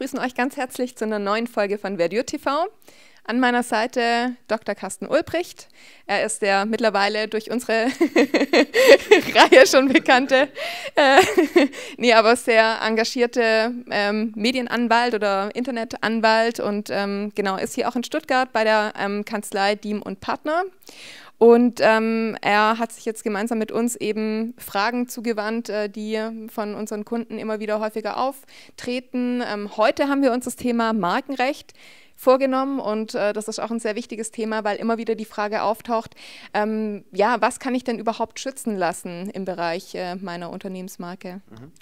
grüßen euch ganz herzlich zu einer neuen Folge von Verdure TV. An meiner Seite Dr. Carsten Ulbricht. Er ist der mittlerweile durch unsere Reihe schon bekannte, äh, nee, aber sehr engagierte ähm, Medienanwalt oder Internetanwalt und ähm, genau ist hier auch in Stuttgart bei der ähm, Kanzlei Diem und Partner und ähm, er hat sich jetzt gemeinsam mit uns eben Fragen zugewandt, äh, die von unseren Kunden immer wieder häufiger auftreten. Ähm, heute haben wir uns das Thema Markenrecht vorgenommen und äh, das ist auch ein sehr wichtiges Thema, weil immer wieder die Frage auftaucht, ähm, ja, was kann ich denn überhaupt schützen lassen im Bereich äh, meiner Unternehmensmarke? Mhm.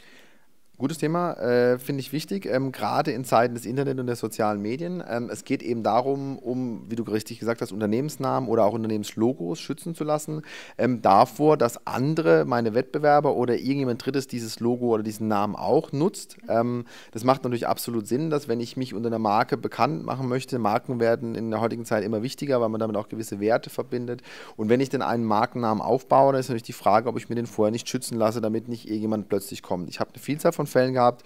Gutes Thema, äh, finde ich wichtig, ähm, gerade in Zeiten des Internet und der sozialen Medien. Ähm, es geht eben darum, um, wie du richtig gesagt hast, Unternehmensnamen oder auch Unternehmenslogos schützen zu lassen, ähm, davor, dass andere, meine Wettbewerber oder irgendjemand Drittes dieses Logo oder diesen Namen auch nutzt. Ähm, das macht natürlich absolut Sinn, dass wenn ich mich unter einer Marke bekannt machen möchte, Marken werden in der heutigen Zeit immer wichtiger, weil man damit auch gewisse Werte verbindet. Und wenn ich dann einen Markennamen aufbaue, dann ist natürlich die Frage, ob ich mir den vorher nicht schützen lasse, damit nicht irgendjemand plötzlich kommt. Ich habe eine Vielzahl von Fällen gehabt.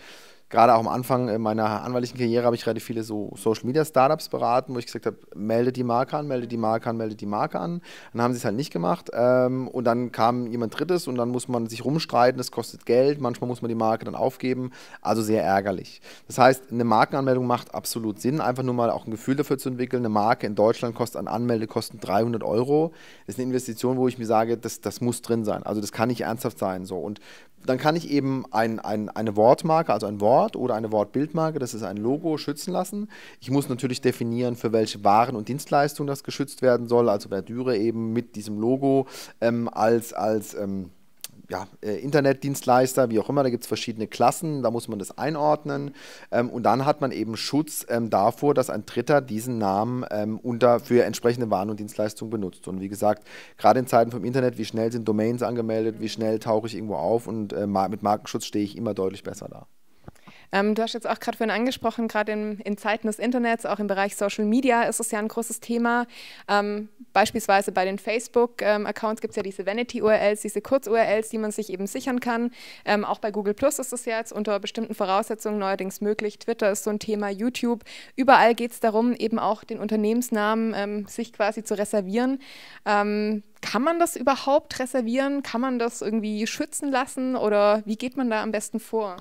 Gerade auch am Anfang äh, meiner anwaltlichen Karriere habe ich relativ viele so Social Media Startups beraten, wo ich gesagt habe, melde die Marke an, melde die Marke an, melde die Marke an. Dann haben sie es halt nicht gemacht. Ähm, und dann kam jemand Drittes und dann muss man sich rumstreiten, das kostet Geld, manchmal muss man die Marke dann aufgeben. Also sehr ärgerlich. Das heißt, eine Markenanmeldung macht absolut Sinn, einfach nur mal auch ein Gefühl dafür zu entwickeln. Eine Marke in Deutschland kostet an Anmeldekosten 300 Euro. Das ist eine Investition, wo ich mir sage, das, das muss drin sein. Also das kann nicht ernsthaft sein. So. Und dann kann ich eben ein, ein, eine Wortmarke, also ein Wort oder eine Wortbildmarke, das ist ein Logo, schützen lassen. Ich muss natürlich definieren, für welche Waren und Dienstleistungen das geschützt werden soll, also Verdüre eben mit diesem Logo ähm, als, als ähm, ja, äh, Internetdienstleister, wie auch immer, da gibt es verschiedene Klassen, da muss man das einordnen. Ähm, und dann hat man eben Schutz ähm, davor, dass ein Dritter diesen Namen ähm, unter für entsprechende Waren und Dienstleistungen benutzt. Und wie gesagt, gerade in Zeiten vom Internet, wie schnell sind Domains angemeldet, wie schnell tauche ich irgendwo auf und äh, mit Markenschutz stehe ich immer deutlich besser da. Ähm, du hast jetzt auch gerade vorhin angesprochen, gerade in, in, Zeiten des Internets, auch im Bereich Social Media ist es ja ein großes Thema. Ähm, beispielsweise bei den Facebook-Accounts gibt es ja diese Vanity-URLs, diese Kurz-URLs, die man sich eben sichern kann. Ähm, auch bei Google Plus ist es ja jetzt unter bestimmten Voraussetzungen neuerdings möglich. Twitter ist so ein Thema, YouTube. Überall geht es darum, eben auch den Unternehmensnamen ähm, sich quasi zu reservieren. Ähm, kann man das überhaupt reservieren? Kann man das irgendwie schützen lassen oder wie geht man da am besten vor?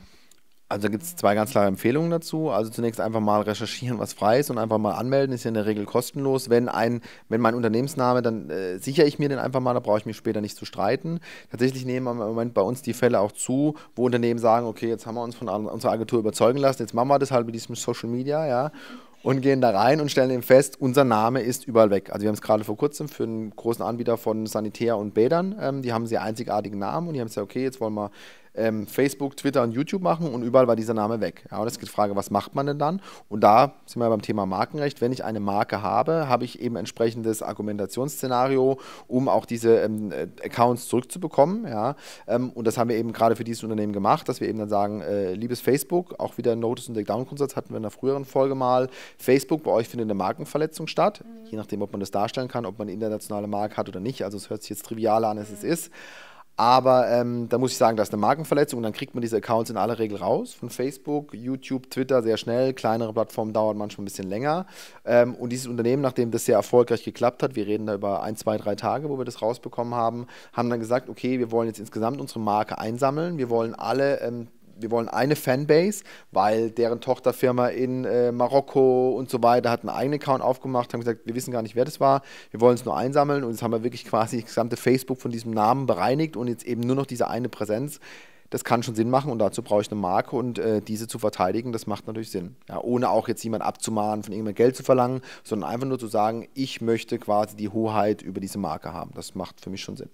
Also gibt es zwei ganz klare Empfehlungen dazu. Also zunächst einfach mal recherchieren, was frei ist und einfach mal anmelden. Ist ja in der Regel kostenlos. Wenn, ein, wenn mein Unternehmensname, dann äh, sichere ich mir den einfach mal, da brauche ich mich später nicht zu streiten. Tatsächlich nehmen im Moment bei uns die Fälle auch zu, wo Unternehmen sagen, okay, jetzt haben wir uns von unserer Agentur überzeugen lassen, jetzt machen wir das halt mit diesem Social Media, ja und gehen da rein und stellen eben fest, unser Name ist überall weg. Also wir haben es gerade vor kurzem für einen großen Anbieter von Sanitär und Bädern, ähm, die haben sehr einzigartigen Namen und die haben gesagt, okay, jetzt wollen wir ähm, Facebook, Twitter und YouTube machen und überall war dieser Name weg. Ja, und es geht die Frage, was macht man denn dann? Und da sind wir beim Thema Markenrecht. Wenn ich eine Marke habe, habe ich eben entsprechendes Argumentationsszenario, um auch diese ähm, äh, Accounts zurückzubekommen. Ja? Ähm, und das haben wir eben gerade für dieses Unternehmen gemacht, dass wir eben dann sagen, äh, liebes Facebook, auch wieder Notice und Down grundsatz hatten wir in einer früheren Folge mal. Facebook, bei euch findet eine Markenverletzung statt, mhm. je nachdem, ob man das darstellen kann, ob man eine internationale Marke hat oder nicht. Also es hört sich jetzt trivialer an, als mhm. es ist. Aber ähm, da muss ich sagen, das ist eine Markenverletzung und dann kriegt man diese Accounts in aller Regel raus. Von Facebook, YouTube, Twitter sehr schnell. Kleinere Plattformen dauern manchmal ein bisschen länger. Ähm, und dieses Unternehmen, nachdem das sehr erfolgreich geklappt hat, wir reden da über ein, zwei, drei Tage, wo wir das rausbekommen haben, haben dann gesagt, okay, wir wollen jetzt insgesamt unsere Marke einsammeln. Wir wollen alle ähm, wir wollen eine Fanbase, weil deren Tochterfirma in äh, Marokko und so weiter hat einen eigenen Account aufgemacht, haben gesagt, wir wissen gar nicht, wer das war, wir wollen es nur einsammeln und jetzt haben wir wirklich quasi das gesamte Facebook von diesem Namen bereinigt und jetzt eben nur noch diese eine Präsenz. Das kann schon Sinn machen und dazu brauche ich eine Marke und äh, diese zu verteidigen, das macht natürlich Sinn. Ja, ohne auch jetzt jemand abzumahnen, von irgendjemandem Geld zu verlangen, sondern einfach nur zu sagen, ich möchte quasi die Hoheit über diese Marke haben. Das macht für mich schon Sinn.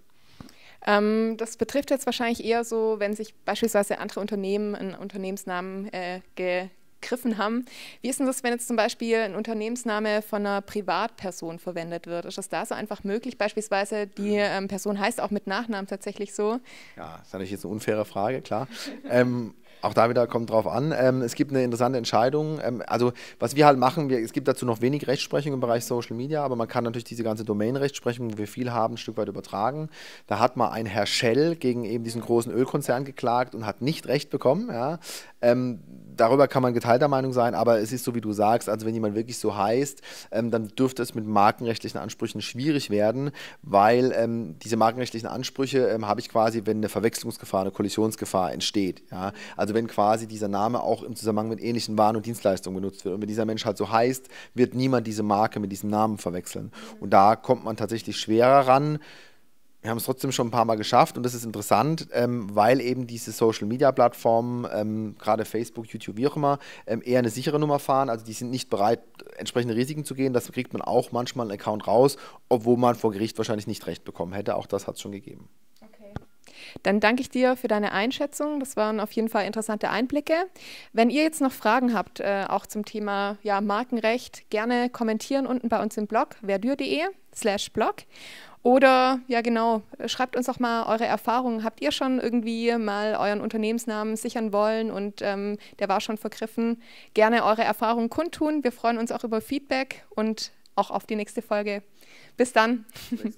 Ähm, das betrifft jetzt wahrscheinlich eher so, wenn sich beispielsweise andere Unternehmen einen Unternehmensnamen äh, gegriffen haben. Wie ist denn das, wenn jetzt zum Beispiel ein Unternehmensname von einer Privatperson verwendet wird? Ist das da so einfach möglich? Beispielsweise die mhm. ähm, Person heißt auch mit Nachnamen tatsächlich so. Ja, das ist natürlich jetzt eine unfaire Frage, klar. ähm, auch da wieder kommt drauf an. Ähm, es gibt eine interessante Entscheidung. Ähm, also, was wir halt machen, wir, es gibt dazu noch wenig Rechtsprechung im Bereich Social Media, aber man kann natürlich diese ganze Domain-Rechtsprechung, wo wir viel haben, ein Stück weit übertragen. Da hat mal ein Herr Shell gegen eben diesen großen Ölkonzern geklagt und hat nicht Recht bekommen. Ja. Ähm, darüber kann man geteilter Meinung sein, aber es ist so, wie du sagst, also wenn jemand wirklich so heißt, ähm, dann dürfte es mit markenrechtlichen Ansprüchen schwierig werden, weil ähm, diese markenrechtlichen Ansprüche ähm, habe ich quasi, wenn eine Verwechslungsgefahr, eine Kollisionsgefahr entsteht. Ja. Also also wenn quasi dieser Name auch im Zusammenhang mit ähnlichen Waren und Dienstleistungen benutzt wird. Und wenn dieser Mensch halt so heißt, wird niemand diese Marke mit diesem Namen verwechseln. Und da kommt man tatsächlich schwerer ran. Wir haben es trotzdem schon ein paar Mal geschafft und das ist interessant, ähm, weil eben diese Social-Media-Plattformen, ähm, gerade Facebook, YouTube, wie auch immer, ähm, eher eine sichere Nummer fahren. Also die sind nicht bereit, entsprechende Risiken zu gehen. Das kriegt man auch manchmal einen Account raus, obwohl man vor Gericht wahrscheinlich nicht recht bekommen hätte. Auch das hat es schon gegeben. Dann danke ich dir für deine Einschätzung. Das waren auf jeden Fall interessante Einblicke. Wenn ihr jetzt noch Fragen habt, äh, auch zum Thema ja, Markenrecht, gerne kommentieren unten bei uns im Blog verdürde slash blog. Oder ja genau, schreibt uns auch mal eure Erfahrungen. Habt ihr schon irgendwie mal euren Unternehmensnamen sichern wollen und ähm, der war schon vergriffen? Gerne eure Erfahrungen kundtun. Wir freuen uns auch über Feedback und auch auf die nächste Folge. Bis dann. Bis